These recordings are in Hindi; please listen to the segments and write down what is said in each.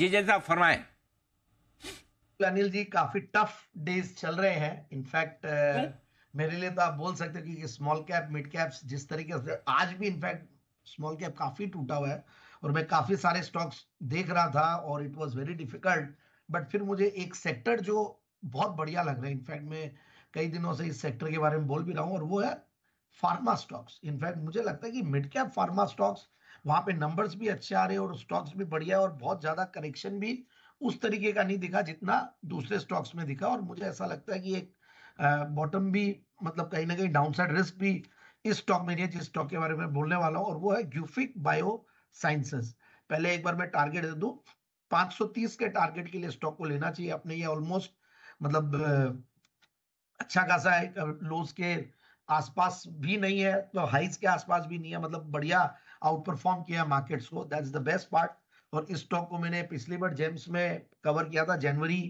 जी जैन साहब फरमाए अनिल जी काफी टफ डेज चल रहे हैं इनफैक्ट हम्म। मेरे लिए तो आप बोल सकते हो कि स्मॉल कैप मिड कैप जिस तरीके से आज भी इनफैक्ट स्मॉल कैप काफी टूटा हुआ है और मैं काफी सारे स्टॉक्स देख रहा था और it was very difficult but फिर मुझे एक सेक्टर जो बहुत बढ़िया लग रहा है इनफैक्ट मैं कई दिनों से इस सेक्टर के बारे में बोल भी रहा हूँ और वो है फार्मा स्टॉक्स इनफैक्ट मुझे लगता है कि मिड कैप फार्मा स्टॉक्स वहां पे नंबर्स भी अच्छे आ रहे हैं और स्टॉक्स भी बढ़िया है और बहुत ज्यादा करेक्शन भी उस तरीके का नहीं दिखा जितना दूसरे स्टॉक्स में दिखा और मुझे ऐसा लगता है कि एक बॉटम भी मतलब कहीं ना कहीं डाउन रिस्क भी इस स्टॉक में नहीं है जिस स्टॉक के बारे में बोलने वाला हूँ और वो है ग्यूफिक बायो साइंसेस पहले एक बार मैं टारगेट दे दू 530 के टारगेट के लिए स्टॉक को लेना चाहिए अपने ये ऑलमोस्ट मतलब अच्छा खासा है लोस के आसपास भी नहीं है तो हाइट्स के आसपास भी नहीं है मतलब बढ़िया आउट परफॉर्म किया है मार्केट्स को दैट्स द बेस्ट पार्ट और इस स्टॉक को मैंने पिछली बार जेम्स में कवर किया था जनवरी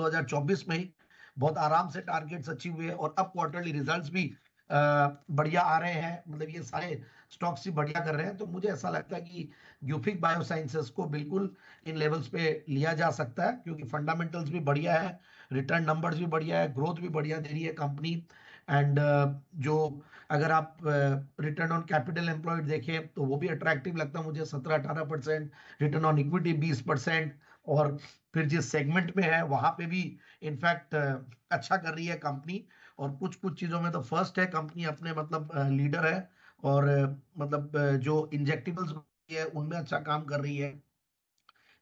2024 में ही बहुत आराम से टारगेट्स अचीव हुए और अब क्वार्टरली रिजल्ट्स भी बढ़िया आ रहे हैं मतलब ये सारे स्टॉक्स ही बढ़िया कर रहे हैं तो मुझे ऐसा लगता है कि ग्यूफिक बायोसाइंसेस को बिल्कुल इन लेवल्स पे लिया जा सकता है क्योंकि फंडामेंटल्स भी बढ़िया है रिटर्न नंबर्स भी बढ़िया है ग्रोथ भी बढ़िया दे रही है कंपनी एंड uh, जो अगर आप रिटर्न ऑन कैपिटल एम्प्लॉयड देखें तो वो भी अट्रैक्टिव लगता है मुझे सत्रह अठारह परसेंट रिटर्न ऑन इक्विटी बीस परसेंट और फिर जिस सेगमेंट में है वहां पे भी इनफैक्ट uh, अच्छा कर रही है कंपनी और कुछ कुछ चीजों में तो फर्स्ट है कंपनी अपने मतलब लीडर uh, है और मतलब जो इंजेक्टिबल्स है उनमें अच्छा काम कर रही है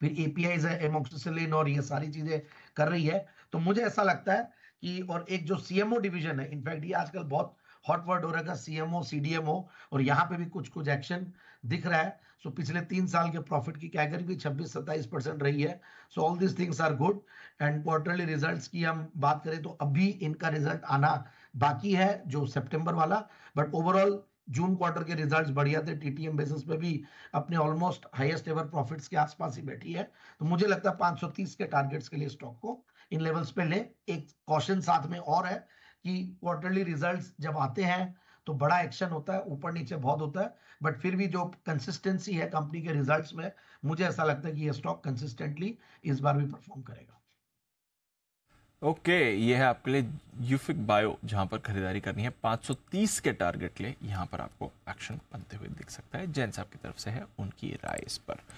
फिर एपीआई है एमोक्सिसिलिन और ये सारी चीजें कर रही है तो मुझे ऐसा लगता है कि और एक जो सीएमओ डिवीजन है इनफैक्ट ये आजकल बहुत हॉट वर्ड हो रखा सीएमओ सीडीएमओ और यहाँ पे भी कुछ कुछ एक्शन दिख रहा है सो so, पिछले तीन साल के प्रॉफिट की कैगर भी 26 सत्ताईस परसेंट रही है so all this things are good and quarterly results की हम बात करें तो अभी इनका रिजल्ट आना बाकी है जो सेप्टेम्बर वाला बट ओवरऑल जून क्वार्टर के रिजल्ट्स बढ़िया थे टीटीएम बेसिस पे भी अपने ऑलमोस्ट हाईएस्ट एवर प्रॉफिट्स के आसपास ही बैठी है तो मुझे लगता है 530 के टारगेट्स के लिए स्टॉक को इन लेवल्स पे ले एक कॉशन साथ में और है कि क्वार्टरली रिजल्ट्स जब आते हैं तो बड़ा एक्शन होता है ऊपर नीचे बहुत होता है बट फिर भी जो कंसिस्टेंसी है कंपनी के रिजल्ट्स में मुझे ऐसा लगता है कि ये स्टॉक कंसिस्टेंटली इस बार भी परफॉर्म करेगा ओके okay, ये है आपके लिए यूफिक बायो जहां पर खरीदारी करनी है 530 के टारगेट ले यहां पर आपको एक्शन बनते हुए दिख सकता है जैन साहब की तरफ से है उनकी राय इस पर